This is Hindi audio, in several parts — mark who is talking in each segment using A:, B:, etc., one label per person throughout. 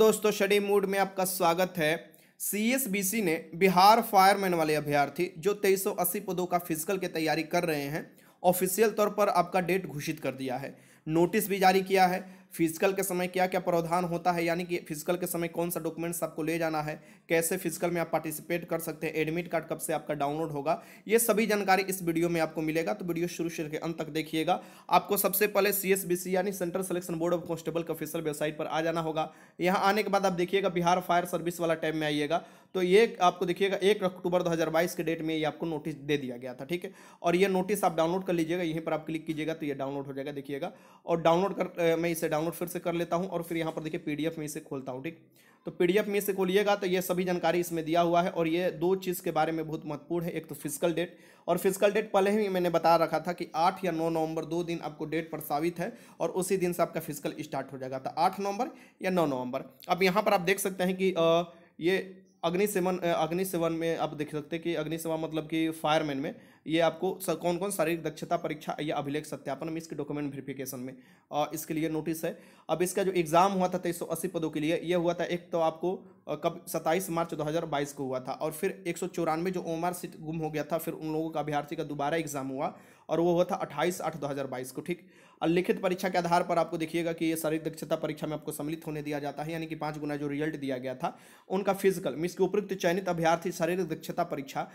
A: दोस्तों शडी मूड में आपका स्वागत है सीएसबीसी ने बिहार फायरमैन वाले अभ्यर्थी जो 2380 पदों का फिजिकल की तैयारी कर रहे हैं ऑफिशियल तौर पर आपका डेट घोषित कर दिया है नोटिस भी जारी किया है फिजिकल के समय क्या क्या प्रावधान होता है यानी कि फिजिकल के समय कौन सा डॉक्यूमेंट्स आपको ले जाना है कैसे फिजिकल में आप पार्टिसिपेट कर सकते हैं एडमिट कार्ड कब से आपका डाउनलोड होगा ये सभी जानकारी इस वीडियो में आपको मिलेगा तो वीडियो शुरू से अंत तक देखिएगा आपको सबसे पहले सी यानी Central Selection Board of Constable के ऑफिसियल वेबसाइट पर आ जाना होगा यहाँ आने के बाद आप देखिएगा बिहार फायर सर्विस वाला टाइम में आइएगा तो ये आपको देखिएगा एक अक्टूबर 2022 के डेट में ये आपको नोटिस दे दिया गया था ठीक है और ये नोटिस आप डाउनलोड कर लीजिएगा यहीं पर आप क्लिक कीजिएगा तो ये डाउनलोड हो जाएगा देखिएगा और डाउनलोड कर मैं इसे डाउनलोड फिर से कर लेता हूँ और फिर यहाँ पर देखिए पी में इसे खोलता हूँ ठीक तो पी में से खोलिएगा तो ये सभी जानकारी इसमें दिया हुआ है और ये दो चीज़ के बारे में बहुत महत्वपूर्ण है एक तो फिजिकल डेट और फिजिकल डेट पहले ही मैंने बता रखा था कि आठ या नौ नवंबर दो दिन आपको डेट प्रस्तावित है और उसी दिन से आपका फिजिकल स्टार्ट हो जाएगा तो आठ नवंबर या नौ नवंबर अब यहाँ पर आप देख सकते हैं कि ये अग्निसेवन अग्निसेवन में आप देख सकते हैं कि अग्निसेवा मतलब कि फायरमैन में ये आपको कौन कौन शारीरिक दक्षता परीक्षा या अभिलेख सत्यापन में इसके डॉक्यूमेंट वेरिफिकेशन में और इसके लिए नोटिस है अब इसका जो एग्ज़ाम हुआ था तेईस पदों के लिए यह हुआ था एक तो आपको कब सत्ताईस मार्च 2022 को हुआ था और फिर एक जो ओमार सीट गुम हो गया था फिर उन लोगों का अभ्यर्थी का दोबारा एग्ज़ाम हुआ और वो हुआ था अट्ठाईस आठ दो हज़ार बाईस को ठीक और लिखित परीक्षा के आधार पर आपको देखिएगा कि ये शारीरिक दक्षता परीक्षा में आपको सम्मिलित होने दिया जाता है यानी कि पाँच गुना जो रिजल्ट दिया गया था उनका फिजिकल मीस के उपयुक्त चयनित अभ्यार्थी शारीरिक दक्षता परीक्षा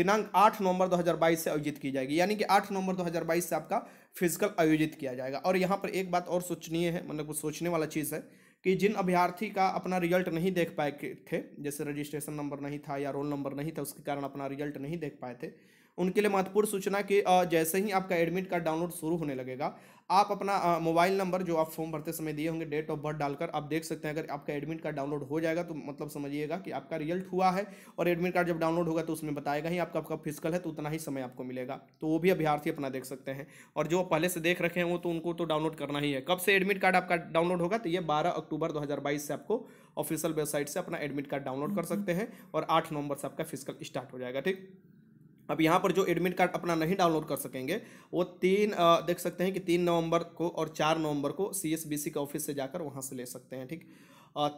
A: दिनांक आठ नवंबर 2022 से आयोजित की जाएगी यानी कि आठ नवंबर 2022 से आपका फिजिकल आयोजित किया जाएगा और यहाँ पर एक बात और सोचनीय है मतलब कुछ सोचने वाला चीज़ है कि जिन अभ्यर्थी का अपना रिजल्ट नहीं देख पाए थे जैसे रजिस्ट्रेशन नंबर नहीं था या रोल नंबर नहीं था उसके कारण अपना रिजल्ट नहीं देख पाए थे उनके लिए महत्वपूर्ण सूचना कि जैसे ही आपका एडमिट कार्ड डाउनलोड शुरू होने लगेगा आप अपना मोबाइल नंबर जो आप फॉर्म भरते समय दिए होंगे डेट ऑफ बर्थ डालकर आप देख सकते हैं अगर आपका एडमिट कार्ड डाउनलोड हो जाएगा तो मतलब समझिएगा कि आपका रिजल्ट हुआ है और एडमिट कार्ड जब डाउनलोड होगा तो उसमें बताएगा ही आपका आपका फिजिकल है तो उतना ही समय आपको मिलेगा तो वो भी अभ्यार्थी अपना देख सकते हैं और जो पहले से देख रखे हैं वो तो उनको तो डाउनलोड करना ही है कब से एडमिट कार्ड आपका डाउनलोड होगा तो ये बारह अक्टूबर दो से आपको ऑफिशियल वेबसाइट से अपना एडमिट कार्ड डाउनलोड कर हम्म, हम्म। सकते हैं और आठ नवंबर से आपका फिजिकल स्टार्ट हो जाएगा ठीक अब यहाँ पर जो एडमिट कार्ड अपना नहीं डाउनलोड कर सकेंगे वो तीन देख सकते हैं कि तीन नवंबर को और चार नवंबर को सी के ऑफिस से जाकर वहाँ से ले सकते हैं ठीक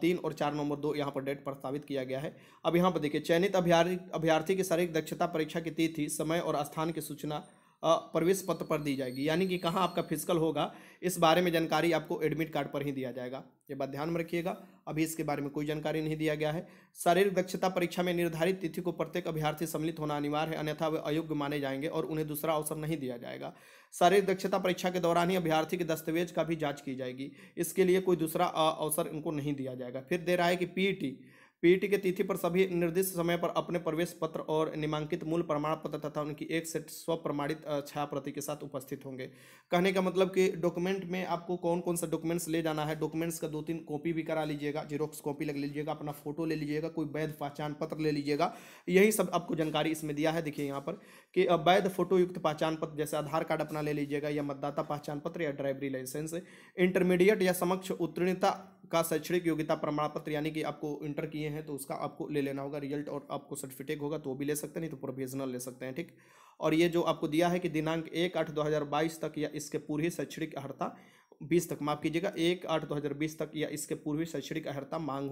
A: तीन और चार नवंबर दो यहाँ पर डेट प्रस्तावित किया गया है अब यहाँ पर देखिए चयनित अभ्यार्थी अभ्यार्थी की शारीरिक दक्षता परीक्षा की तिथि समय और स्थान की सूचना प्रवेश पत्र पर दी जाएगी यानी कि कहाँ आपका फिजिकल होगा इस बारे में जानकारी आपको एडमिट कार्ड पर ही दिया जाएगा ये बात ध्यान में रखिएगा अभी इसके बारे में कोई जानकारी नहीं दिया गया है शारीरिक दक्षता परीक्षा में निर्धारित तिथि को प्रत्येक अभ्यर्थी सम्मिलित होना अनिवार्य है अन्यथा वे अयोग्य माने जाएंगे और उन्हें दूसरा अवसर नहीं दिया जाएगा शारीरिक दक्षता परीक्षा के दौरान ही अभ्यर्थी के दस्तावेज का भी जाँच की जाएगी इसके लिए कोई दूसरा अवसर इनको नहीं दिया जाएगा फिर दे रहा है कि पीईटी पीटी के तिथि पर सभी निर्दिष्ट समय पर अपने प्रवेश पत्र और निमांकित मूल प्रमाण पत्र तथा उनकी एक सेट स्वप्रमाणित छाया प्रति के साथ उपस्थित होंगे कहने का मतलब कि डॉक्यूमेंट में आपको कौन कौन सा डॉक्यूमेंट्स ले जाना है डॉक्यूमेंट्स का दो तीन कॉपी भी करा लीजिएगा जीरोक्स कॉपी लग लीजिएगा अपना फोटो ले लीजिएगा कोई वैध पहचान पत्र ले लीजिएगा यही सब आपको जानकारी इसमें दिया है देखिए यहाँ पर कि वैध फोटो युक्त पहचान पत्र जैसे आधार कार्ड अपना ले लीजिएगा या मतदाता पहचान पत्र या ड्राइवरी लाइसेंस इंटरमीडिएट या समक्ष उत्तीर्णता का शैक्षणिक योग्यता प्रमाण पत्र यानी कि आपको इंटर किए हैं तो उसका आपको ले लेना होगा रिजल्ट और आपको सर्टिफिकेट होगा तो वो भी ले सकते हैं नहीं तो प्रोविजनल ले सकते हैं ठीक और ये जो आपको दिया है कि दिनांक एक आठ दो हज़ार बाईस तक या इसके पूर्वी शैक्षणिक अहर्ता बीस तक माफ़ कीजिएगा एक आठ दो हज़ार बीस तक या इसके पूर्वी शैक्षणिक अहर्ता मांग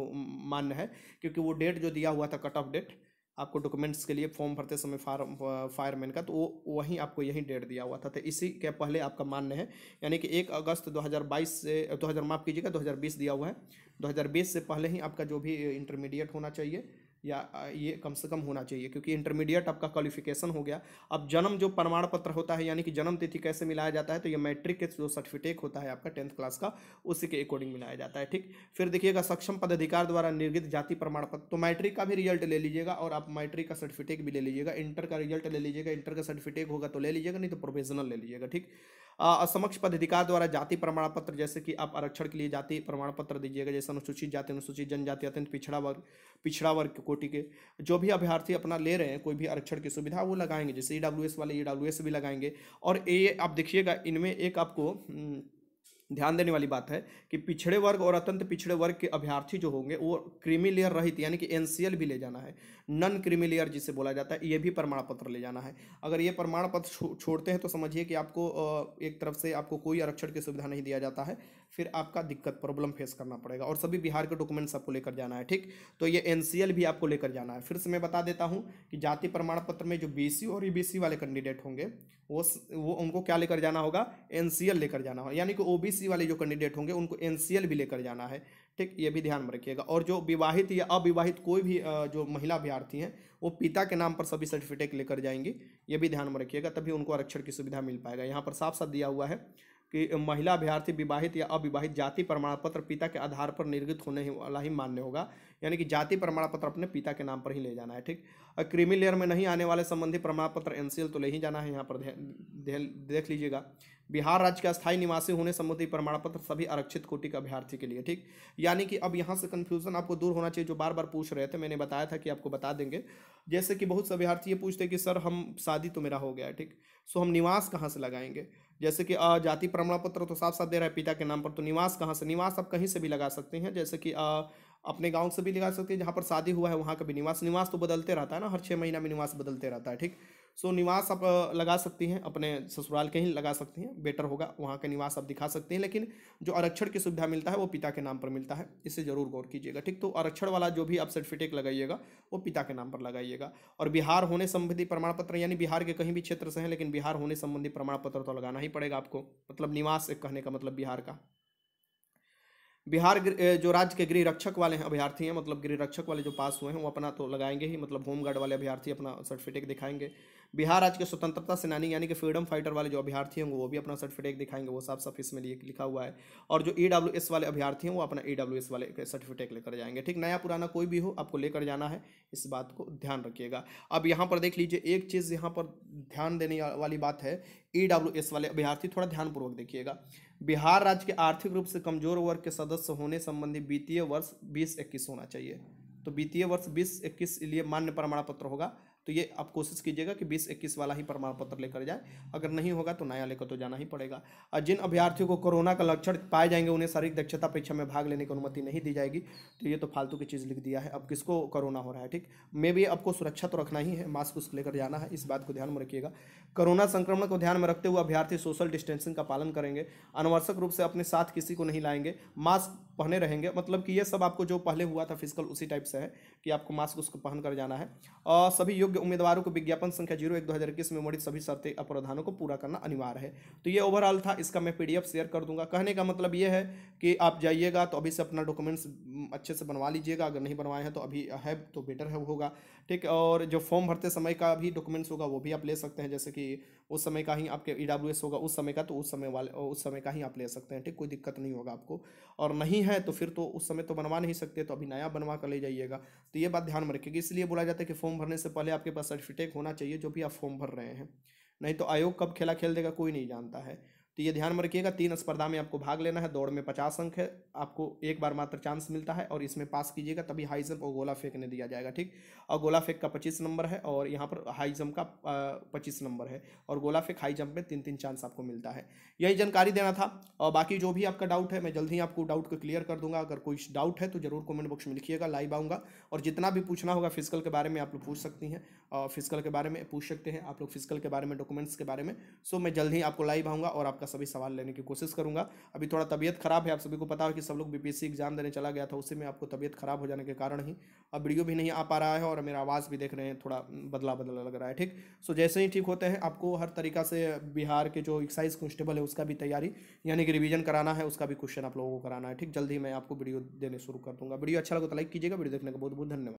A: मान्य है क्योंकि वो डेट जो दिया हुआ था कट ऑफ डेट आपको डॉक्यूमेंट्स के लिए फॉर्म भरते समय फार्म फायरमैन का तो वो वहीं आपको यही डेट दिया हुआ था तो इसी के पहले आपका मान्य है यानी कि एक अगस्त 2022 से 2000 माफ़ कीजिएगा 2020 दिया हुआ है 2020 से पहले ही आपका जो भी इंटरमीडिएट होना चाहिए या ये कम से कम होना चाहिए क्योंकि इंटरमीडिएट आपका क्वालिफिकेशन हो गया अब जन्म जो प्रमाण पत्र होता है यानी कि जन्म तिथि कैसे मिलाया जाता है तो ये मैट्रिक के जो सर्टिफिकेट होता है आपका टेंथ क्लास का उसी के अकॉर्डिंग मिलाया जाता है ठीक फिर देखिएगा सक्षम पदाधिकार द्वारा निर्गित जाति प्रमाण पत्र तो मैट्रिक का भी रिजल्ट ले लीजिएगा और आप मैट्रिक का सर्टिफिकेट भी ले लीजिएगा इंटर का रिजल्ट ले लीजिएगा इंटर का सर्टिफिकेट होगा तो ले लीजिएगा नहीं तो प्रोफेशनल ले लीजिएगा ठीक असमक्ष पदाधिकार द्वारा जाति प्रमाण पत्र जैसे कि आप आरक्षण के लिए जाति प्रमाण पत्र दीजिएगा जैसे अनुसूचित जाति अनुसूचित जनजाति अत्यंत पिछड़ा वर्ग पिछड़ा वर्ग कोटि के जो भी अभ्यर्थी अपना ले रहे हैं कोई भी आरक्षण की सुविधा वो लगाएंगे जैसे ई e वाले ई e भी लगाएंगे और ये आप देखिएगा इनमें एक आपको हम्म, ध्यान देने वाली बात है कि पिछड़े वर्ग और अत्यंत पिछड़े वर्ग के अभ्यर्थी जो होंगे वो क्रिमिलियर लेयर रहित यानी कि एन भी ले जाना है नन क्रिमिलियर लेयर जिसे बोला जाता है ये भी प्रमाण पत्र ले जाना है अगर ये प्रमाण पत्र छोड़ते हैं तो समझिए कि आपको एक तरफ से आपको कोई आरक्षण की सुविधा नहीं दिया जाता है फिर आपका दिक्कत प्रॉब्लम फेस करना पड़ेगा और सभी बिहार के डॉक्यूमेंट्स आपको लेकर जाना है ठीक तो ये एन भी आपको लेकर जाना है फिर से मैं बता देता हूँ कि जाति प्रमाण पत्र में जो बी और ई e वाले कैंडिडेट होंगे वो वो उनको क्या लेकर जाना होगा एन लेकर जाना होगा यानी कि ओ वाले जो कैंडिडेट होंगे उनको एन भी लेकर जाना है ठीक ये भी ध्यान में रखिएगा और जो विवाहित या अविवाहित कोई भी जो महिला अभ्यार्थी हैं वो पिता के नाम पर सभी सर्टिफिकेट लेकर जाएंगी ये भी ध्यान में रखिएगा तभी उनको आरक्षण की सुविधा मिल पाएगा यहाँ पर साफ साफ दिया हुआ है कि महिला अभ्यर्थी विवाहित या अविवाहित जाति प्रमाण पत्र पिता के आधार पर निर्गत होने वाला ही मान्य होगा यानी कि जाति प्रमाण पत्र अपने पिता के नाम पर ही ले जाना है ठीक और क्रीमी लेयर में नहीं आने वाले संबंधी प्रमाण पत्र एन तो ले ही जाना है यहाँ पर देख लीजिएगा बिहार राज्य के अस्थायी निवासी होने संबंधी प्रमाण पत्र सभी आरक्षित कोटि के अभ्यर्थी के लिए ठीक यानी कि अब यहाँ से कन्फ्यूजन आपको दूर होना चाहिए जो बार बार पूछ रहे थे मैंने बताया था कि आपको बता देंगे जैसे कि बहुत से अभ्यर्थी ये पूछते कि सर हम शादी तो मेरा हो गया है ठीक सो हम निवास कहाँ से लगाएंगे जैसे कि जाति प्रमाण पत्र तो साफ साफ दे रहा है पिता के नाम पर तो निवास कहाँ से निवास आप कहीं से भी लगा सकते हैं जैसे कि अपने गांव से भी लगा सकते हैं जहाँ पर शादी हुआ है वहाँ का भी निवास निवास तो बदलते रहता है ना हर छः महीना में निवास बदलते रहता है ठीक सो so, निवास आप लगा सकती हैं अपने ससुराल के ही लगा सकती हैं बेटर होगा वहाँ का निवास आप दिखा सकते हैं लेकिन जो आरक्षण की सुविधा मिलता है वो पिता के नाम पर मिलता है इसे ज़रूर गौर कीजिएगा ठीक तो आरक्षण वाला जो भी आप सर्टिफिकेट लगाइएगा वो पिता के नाम पर लगाइएगा और बिहार होने संबंधी प्रमाण पत्र यानी बिहार के कहीं भी क्षेत्र से हैं लेकिन बिहार होने संबंधी प्रमाण पत्र तो लगाना ही पड़ेगा आपको मतलब निवास एक कहने का मतलब बिहार का बिहार जो राज्य के गृह रक्षक वाले हैं अभ्यर्थी हैं मतलब गृह रक्षक वाले जो पास हुए हैं वो अपना तो लगाएंगे ही मतलब होमगार्ड वाले अभ्यर्थी अपना सर्टिफिकेट दिखाएंगे बिहार राज्य के स्वतंत्रता सेनानी यानी कि फ्रीडम फाइटर वाले जो अभ्यर्थी होंगे वो भी अपना सर्टिफिकेट दिखाएंगे वो साफ साफ इसमें लिए लिखा हुआ है और जो ई e वाले अभ्यर्थी हैं वो अपना ई e वाले सर्टिफिकेट लेकर जाएंगे ठीक नया पुराना कोई भी हो आपको लेकर जाना है इस बात को ध्यान रखिएगा अब यहाँ पर देख लीजिए एक चीज़ यहाँ पर ध्यान देने वाली बात है ई e वाले अभ्यर्थी थोड़ा ध्यानपूर्वक देखिएगा बिहार राज्य के आर्थिक रूप से कमजोर वर्ग के सदस्य होने संबंधी वित्तीय वर्ष बीस इक्कीस होना चाहिए तो वित्तीय वर्ष बीस इक्कीस लिए मान्य प्रमाण पत्र होगा तो ये आप कोशिश कीजिएगा कि बीस इक्कीस वाला ही प्रमाण पत्र लेकर जाए अगर नहीं होगा तो नया लेकर तो जाना ही पड़ेगा और जिन अभ्यर्थियों को कोरोना का लक्षण पाए जाएंगे उन्हें शारीरिक दक्षता परीक्षा में भाग लेने की अनुमति नहीं दी जाएगी तो ये तो फालतू की चीज़ लिख दिया है अब किसको कोरोना हो रहा है ठीक मे भी आपको सुरक्षा तो रखना ही है मास्क उसको लेकर जाना है इस बात को ध्यान में रखिएगा कोरोना संक्रमण को ध्यान में रखते हुए अभ्यर्थी सोशल डिस्टेंसिंग का पालन करेंगे अनावश्यक रूप से अपने साथ किसी को नहीं लाएंगे मास्क पहने रहेंगे मतलब कि ये सब आपको जो पहले हुआ था फिजिकल उसी टाइप लक्ष्य है कि आपको मास्क उसको पहन कर जाना है और सभी योग्य उम्मीदवारों को विज्ञापन संख्या जीरो एक दो हज़ार इक्कीस में मोड़ित सभी शर्तें अपराधानों को पूरा करना अनिवार्य है तो ये ओवरऑल था इसका मैं पीडीएफ शेयर कर दूंगा कहने का मतलब ये है कि आप जाइएगा तो अभी से अपना डॉक्यूमेंट्स अच्छे से बनवा लीजिएगा अगर नहीं बनवाए हैं तो अभी है तो बेटर है होगा ठीक और जो फॉर्म भरते समय का भी डॉक्यूमेंट्स होगा वो भी आप ले सकते हैं जैसे कि उस समय का ही आपके ई e होगा उस समय का तो उस समय वाले उस समय का ही आप ले सकते हैं ठीक कोई दिक्कत नहीं होगा आपको और नहीं है तो फिर तो उस समय तो बनवा नहीं सकते तो अभी नया बनवा कर ले जाइएगा तो ये बात ध्यान में रखिएगा इसलिए बोला जाता है कि फॉर्म भरने से पहले आपके पास सर्टिफिकेट होना चाहिए जो भी आप फॉर्म भर रहे हैं नहीं तो आयोग कब खेला खेल देगा कोई नहीं जानता है तो ये ध्यान में रखिएगा तीन स्पर्धा में आपको भाग लेना है दौड़ में पचास अंक है आपको एक बार मात्र चांस मिलता है और इसमें पास कीजिएगा तभी हाई जंप और गोला फेंकने दिया जाएगा ठीक और गोला फेंक का पच्चीस नंबर है और यहाँ पर हाई जंप का पच्चीस नंबर है और गोला फेंक हाई जंप में तीन तीन चांस आपको मिलता है यही जानकारी देना था और बाकी जो भी आपका डाउट है मैं जल्द ही आपको डाउट को क्लियर कर दूंगा अगर कोई डाउट है तो जरूर कमेंट बॉक्स में लिखिएगा लाइव आऊँगा और जितना भी पूछना होगा फिजिकल के बारे में आप लोग पूछ सकती हैं और फिजिकल के बारे में पूछ सकते हैं आप लोग फिजिकल के बारे में डॉक्यूमेंट्स के बारे में सो मैं जल्द ही आपको लाइव आऊँगा और आप आपका सभी सवाल लेने की कोशिश करूंगा अभी थोड़ा तबियत खराब है आप सभी को पता है कि सब लोग बीपीएससी एग्जाम देने चला गया था उसी में आपको तबियत खराब हो जाने के कारण ही अब वीडियो भी नहीं आ पा रहा है और मेरा आवाज़ भी देख रहे हैं थोड़ा बदला बदला लग रहा है ठीक सो जैसे ही ठीक होते हैं आपको हर तरीका से बिहार के जो एक्साइज कॉन्स्टेबल है उसका भी तैयारी यानी कि रिविजन कराना है उसका भी क्वेश्चन आप लोगों को कराना है ठीक जल्दी मैं आपको वीडियो देने शुरू कर दूंगा वीडियो अच्छा लगा तो लाइक कीजिएगा वीडियो देखने का बहुत बहुत धन्यवाद